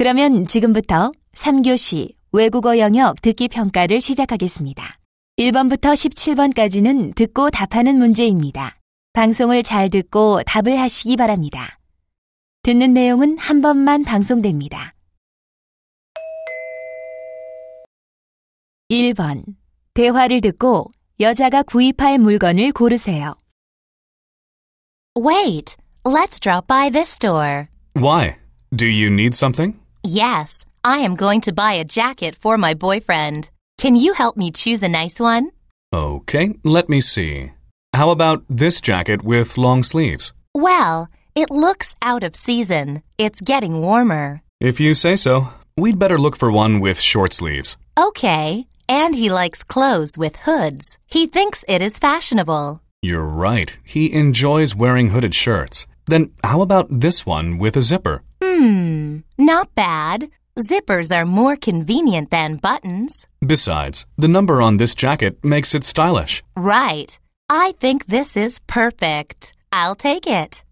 그러면 지금부터 3교시 외국어 영역 듣기 평가를 시작하겠습니다. 1번부터 17번까지는 듣고 답하는 문제입니다. 방송을 잘 듣고 답을 하시기 바랍니다. 듣는 내용은 한 번만 방송됩니다. 1번. 대화를 듣고 여자가 구입할 물건을 고르세요. Wait, let's drop by this store. Why? Do you need something? Yes, I am going to buy a jacket for my boyfriend. Can you help me choose a nice one? Okay, let me see. How about this jacket with long sleeves? Well, it looks out of season. It's getting warmer. If you say so, we'd better look for one with short sleeves. Okay, and he likes clothes with hoods. He thinks it is fashionable. You're right. He enjoys wearing hooded shirts. Then how about this one with a zipper? Hmm, not bad. Zippers are more convenient than buttons. Besides, the number on this jacket makes it stylish. Right. I think this is perfect. I'll take it.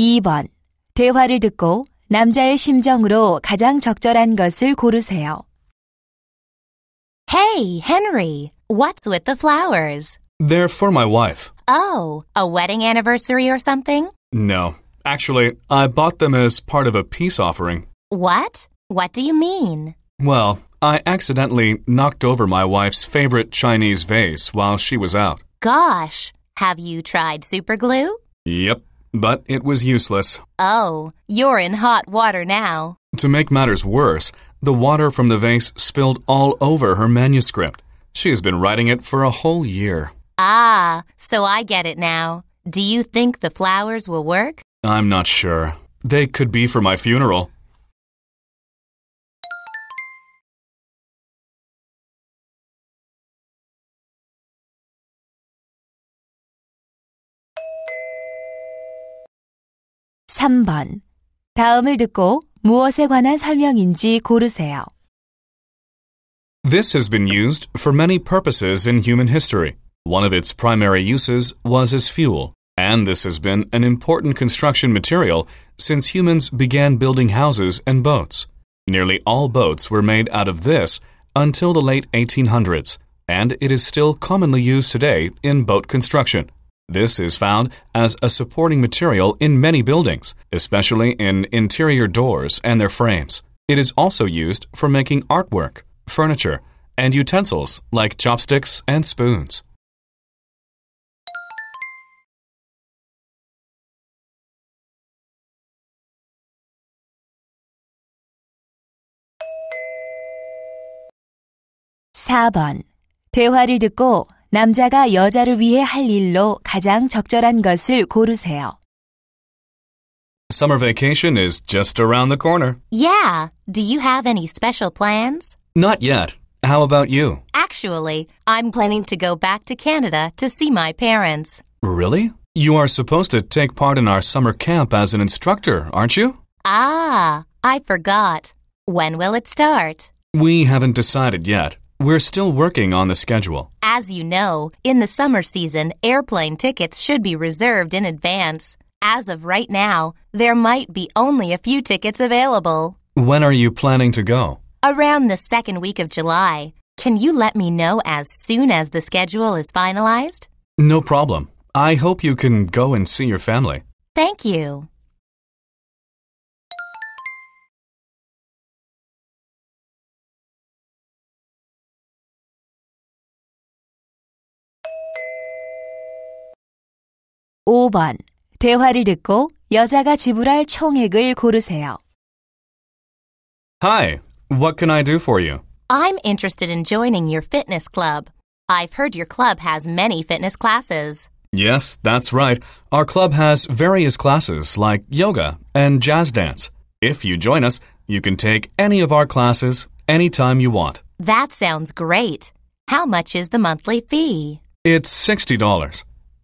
(2번) 대화를 듣고 남자의 심정으로 가장 적절한 것을 고르세요. Hey, Henry, what's with the flowers? They're for my wife. Oh, a wedding anniversary or something? No. Actually, I bought them as part of a peace offering. What? What do you mean? Well, I accidentally knocked over my wife's favorite Chinese vase while she was out. Gosh, have you tried super glue? Yep. But it was useless. Oh, you're in hot water now. To make matters worse, the water from the vase spilled all over her manuscript. She has been writing it for a whole year. Ah, so I get it now. Do you think the flowers will work? I'm not sure. They could be for my funeral. 3번. 다음을 듣고 무엇에 관한 설명인지 고르세요. This has been used for many purposes in human history. One of its primary uses was as fuel, and this has been an important construction material since humans began building houses and boats. Nearly all boats were made out of this until the late 1800s, and it is still commonly used today in boat construction. This is found as a supporting material in many buildings, especially in interior doors and their frames. It is also used for making artwork, furniture, and utensils like chopsticks and spoons. (4번) 대화를 듣고 남자가 여자를 위해 할 일로 가장 적절한 것을 고르세요. Summer vacation is just around the corner. Yeah. Do you have any special plans? Not yet. How about you? Actually, I'm planning to go back to Canada to see my parents. Really? You are supposed to take part in our summer camp as an instructor, aren't you? Ah, I forgot. When will it start? We haven't decided yet. We're still working on the schedule. As you know, in the summer season, airplane tickets should be reserved in advance. As of right now, there might be only a few tickets available. When are you planning to go? Around the second week of July. Can you let me know as soon as the schedule is finalized? No problem. I hope you can go and see your family. Thank you. 5번. 대화를 듣고 여자가 지불할 총액을 고르세요. Hi, what can I do for you? I'm interested in joining your fitness club. I've heard your club has many fitness classes. Yes, that's right. Our club has various classes like yoga and jazz dance. If you join us, you can take any of our classes anytime you want. That sounds great. How much is the monthly fee? It's $60.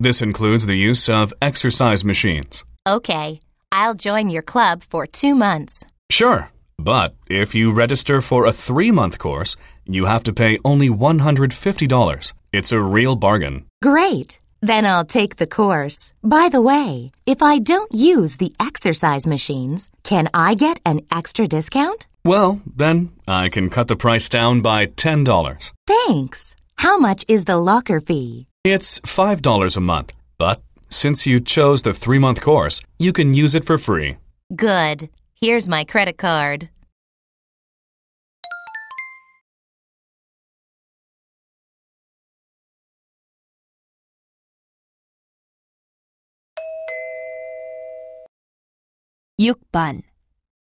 This includes the use of exercise machines. Okay, I'll join your club for two months. Sure, but if you register for a three month course, you have to pay only $150. It's a real bargain. Great! Then I'll take the course. By the way, if I don't use the exercise machines, can I get an extra discount? Well, then I can cut the price down by $10. Thanks. How much is the locker fee? It's $5 a month, but since you chose the three month course, you can use it for free. Good. Here's my credit card. (6번)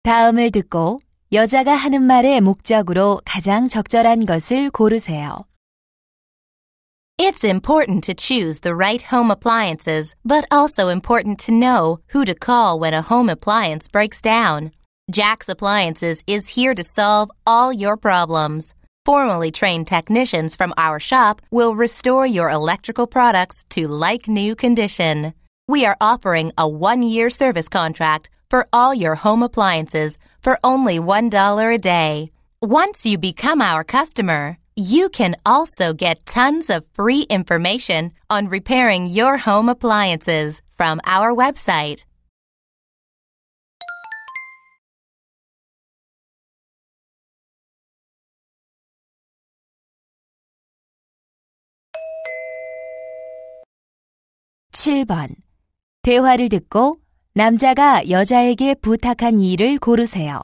다음을 듣고 여자가 하는 말의 목적으로 가장 적절한 것을 고르세요. It's important to choose the right home appliances, but also important to know who to call when a home appliance breaks down. Jack's Appliances is here to solve all your problems. Formally trained technicians from our shop will restore your electrical products to like new condition. We are offering a one year service contract for all your home appliances for only $1 a day. Once you become our customer, you can also get tons of free information on repairing your home appliances from our website. 대화를 듣고 남자가 여자에게 부탁한 일을 고르세요.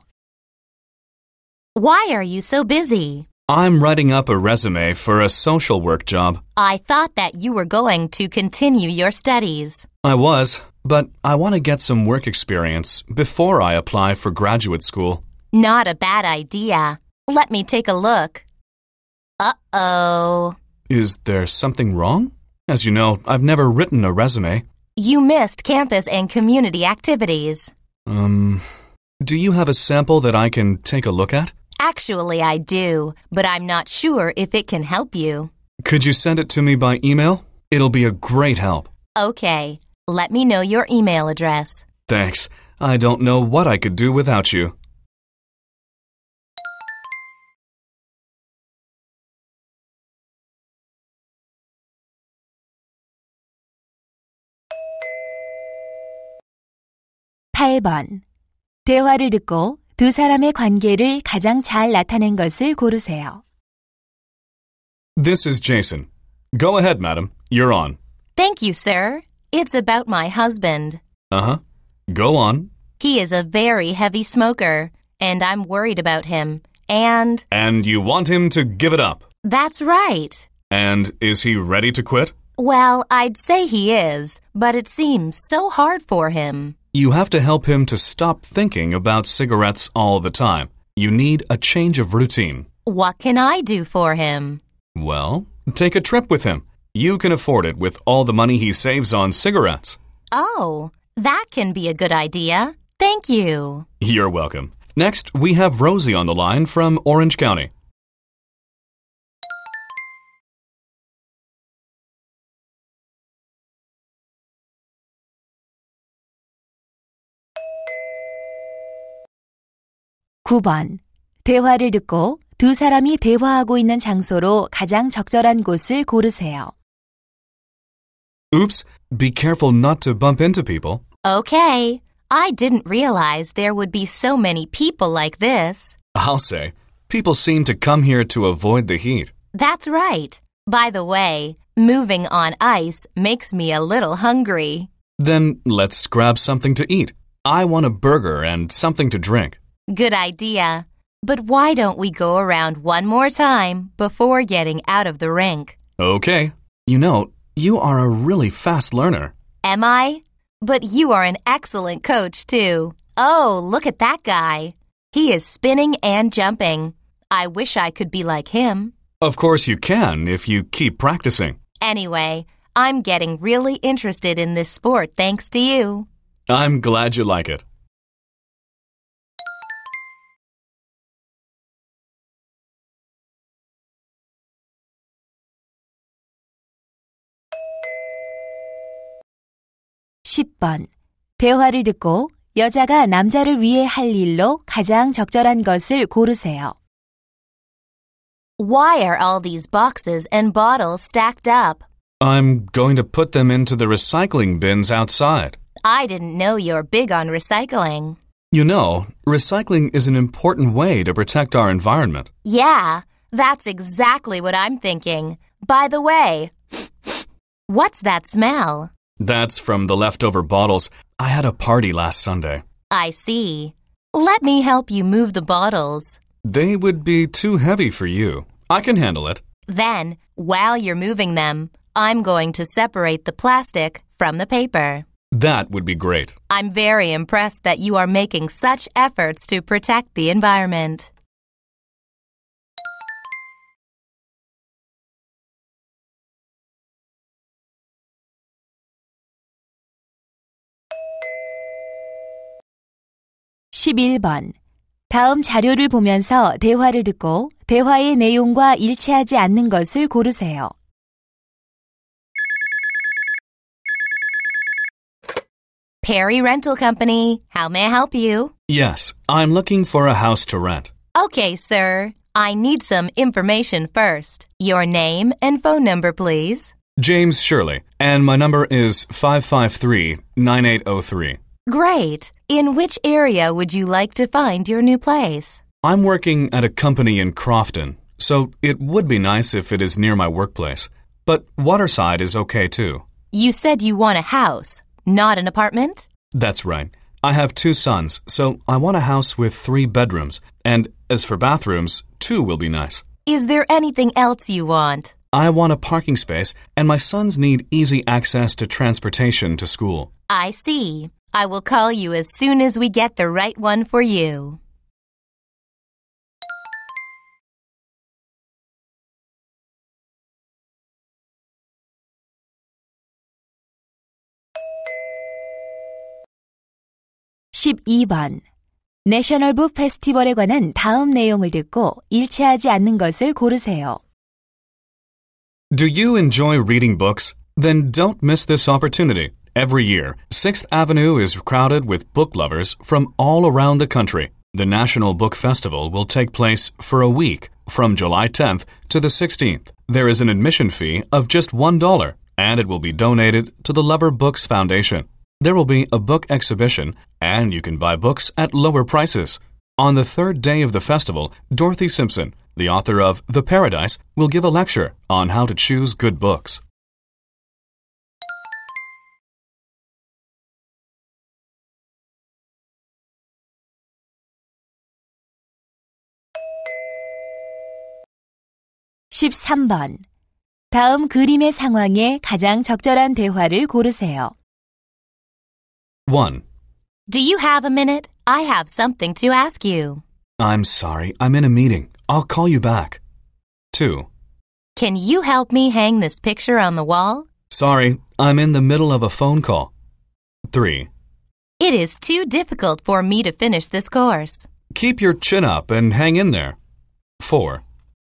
Why are you so busy? I'm writing up a resume for a social work job. I thought that you were going to continue your studies. I was, but I want to get some work experience before I apply for graduate school. Not a bad idea. Let me take a look. Uh oh. Is there something wrong? As you know, I've never written a resume. You missed campus and community activities. Um, do you have a sample that I can take a look at? Actually, I do, but I'm not sure if it can help you. Could you send it to me by email? It'll be a great help. Okay. Let me know your email address. Thanks. I don't know what I could do without you. (8번) 대화를 듣고 두 사람의 관계를 가장 잘 나타낸 것을 고르세요. This is Jason. Go ahead, madam. You're on. Thank you, sir. It's about my husband. Uh huh. Go on. He is a very heavy smoker, and I'm worried about him. And. And you want him to give it up. That's right. And is he ready to quit? Well, I'd say he is, but it seems so hard for him. You have to help him to stop thinking about cigarettes all the time. You need a change of routine. What can I do for him? Well, take a trip with him. You can afford it with all the money he saves on cigarettes. Oh, that can be a good idea. Thank you. You're welcome. Next, we have Rosie on the line from Orange County. 9번. 대화를 듣고 두 사람이 대화하고 있는 장소로 가장 적절한 곳을 고르세요. Oops, be careful not to bump into people. Okay. I didn't realize there would be so many people like this. I'll say. People seem to come here to avoid the heat. That's right. By the way, moving on ice makes me a little hungry. Then let's grab something to eat. I want a burger and something to drink. Good idea. But why don't we go around one more time before getting out of the rink? Okay. You know, you are a really fast learner. Am I? But you are an excellent coach, too. Oh, look at that guy. He is spinning and jumping. I wish I could be like him. Of course you can if you keep practicing. Anyway, I'm getting really interested in this sport thanks to you. I'm glad you like it. 대화를 듣고 여자가 남자를 위해 할 일로 가장 적절한 것을 고르세요. Why are all these boxes and bottles stacked up? I'm going to put them into the recycling bins outside. I didn't know you're big on recycling. You know, recycling is an important way to protect our environment. Yeah, that's exactly what I'm thinking. By the way, what's that smell? That's from the leftover bottles. I had a party last Sunday. I see. Let me help you move the bottles. They would be too heavy for you. I can handle it. Then, while you're moving them, I'm going to separate the plastic from the paper. That would be great. I'm very impressed that you are making such efforts to protect the environment. 11번. 다음 자료를 보면서 대화를 듣고 대화의 내용과 일치하지 않는 것을 고르세요. Perry Rental Company. How may I help you? Yes, I'm looking for a house to rent. Okay, sir. I need some information first. Your name and phone number, please. James Shirley, and my number is 553 9803. Great. In which area would you like to find your new place? I'm working at a company in Crofton, so it would be nice if it is near my workplace. But Waterside is okay too. You said you want a house, not an apartment? That's right. I have two sons, so I want a house with three bedrooms. And as for bathrooms, two will be nice. Is there anything else you want? I want a parking space, and my sons need easy access to transportation to school. I see. I will call you as soon as we get the right one for you. (12번) 내셔널북 페스티벌에 관한 다음 내용을 듣고 일치하지 않는 것을 고르세요. Do you enjoy reading books? Then don't miss this opportunity. Every year, 6th Avenue is crowded with book lovers from all around the country. The National Book Festival will take place for a week from July 10th to the 16th. There is an admission fee of just $1 and it will be donated to the Lover Books Foundation. There will be a book exhibition and you can buy books at lower prices. On the third day of the festival, Dorothy Simpson, the author of The Paradise, will give a lecture on how to choose good books. 13번. 다음 그림의 상황에 가장 적절한 대화를 고르세요. 1. Do you have a minute? I have something to ask you. I'm sorry, I'm in a meeting. I'll call you back. 2. Can you help me hang this picture on the wall? Sorry, I'm in the middle of a phone call. 3. It is too difficult for me to finish this course. Keep your chin up and hang in there. 4.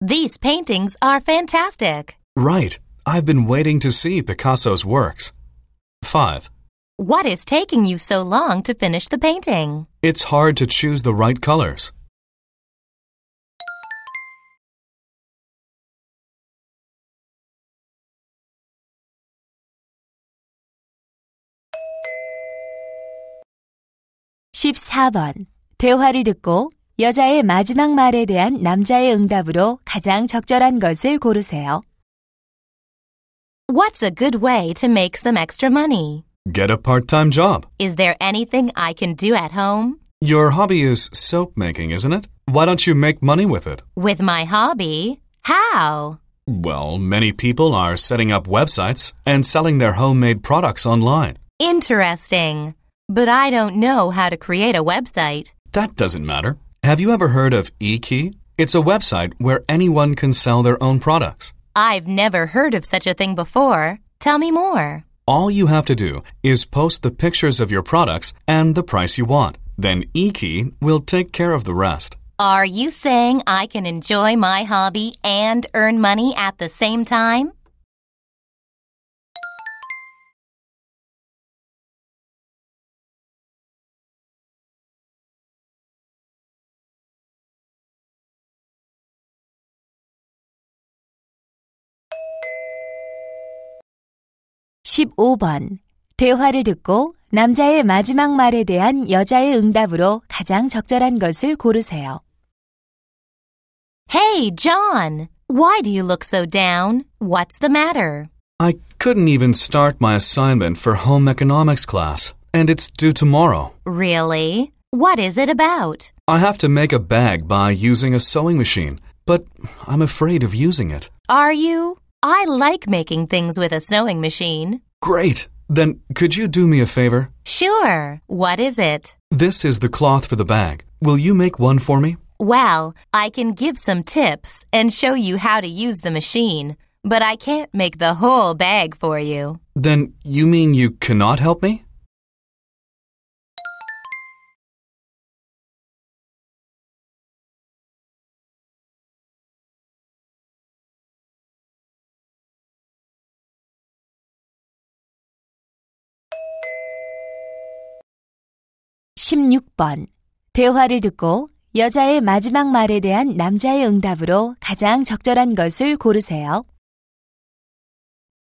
These paintings are fantastic. Right. I've been waiting to see Picasso's works. 5. What is taking you so long to finish the painting? It's hard to choose the right colors. (14번) 대화를 듣고 여자의 마지막 말에 대한 남자의 응답으로 가장 적절한 것을 고르세요. What's a good way to make some extra money? Get a part-time job. Is there anything I can do at home? Your hobby is soap making, isn't it? Why don't you make money with it? With my hobby? How? Well, many people are setting up websites and selling their homemade products online. Interesting. But I don't know how to create a website. That doesn't matter. Have you ever heard of eKey? It's a website where anyone can sell their own products. I've never heard of such a thing before. Tell me more. All you have to do is post the pictures of your products and the price you want. Then eKey will take care of the rest. Are you saying I can enjoy my hobby and earn money at the same time? 15번. 대화를 듣고 남자의 마지막 말에 대한 여자의 응답으로 가장 적절한 것을 고르세요. Hey, John. Why do you look so down? What's the matter? I couldn't even start my assignment for home economics class, and it's due tomorrow. Really? What is it about? I have to make a bag by using a sewing machine, but I'm afraid of using it. Are you? I like making things with a sewing machine. Great! Then could you do me a favor? Sure. What is it? This is the cloth for the bag. Will you make one for me? Well, I can give some tips and show you how to use the machine, but I can't make the whole bag for you. Then you mean you cannot help me? 16번. 대화를 듣고 여자의 마지막 말에 대한 남자의 응답으로 가장 적절한 것을 고르세요.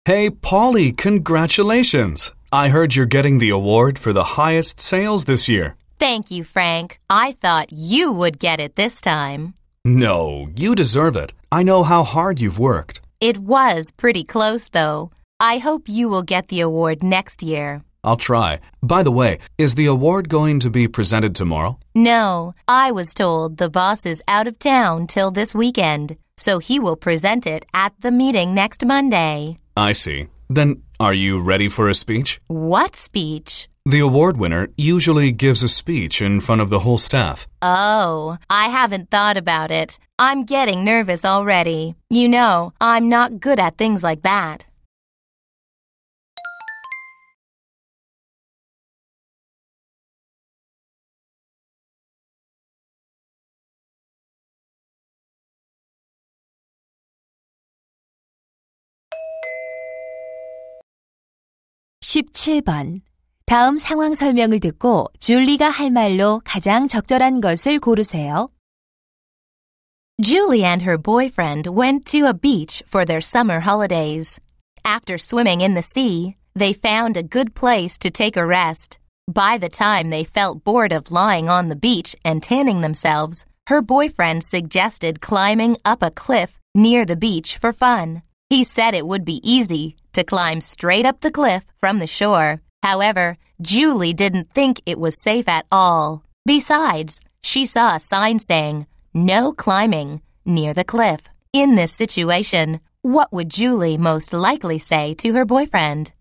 Hey, Polly, congratulations. I heard you're getting the award for the highest sales this year. Thank you, Frank. I thought you would get it this time. No, you deserve it. I know how hard you've worked. It was pretty close, though. I hope you will get the award next year. I'll try. By the way, is the award going to be presented tomorrow? No. I was told the boss is out of town till this weekend, so he will present it at the meeting next Monday. I see. Then, are you ready for a speech? What speech? The award winner usually gives a speech in front of the whole staff. Oh, I haven't thought about it. I'm getting nervous already. You know, I'm not good at things like that. 17번. 다음 상황 설명을 듣고 줄리가 할 말로 가장 적절한 것을 고르세요. Julie and her boyfriend went to a beach for their summer holidays. After swimming in the sea, they found a good place to take a rest. By the time they felt bored of lying on the beach and tanning themselves, her boyfriend suggested climbing up a cliff near the beach for fun. He said it would be easy to climb straight up the cliff from the shore. However, Julie didn't think it was safe at all. Besides, she saw a sign saying, No climbing near the cliff. In this situation, what would Julie most likely say to her boyfriend?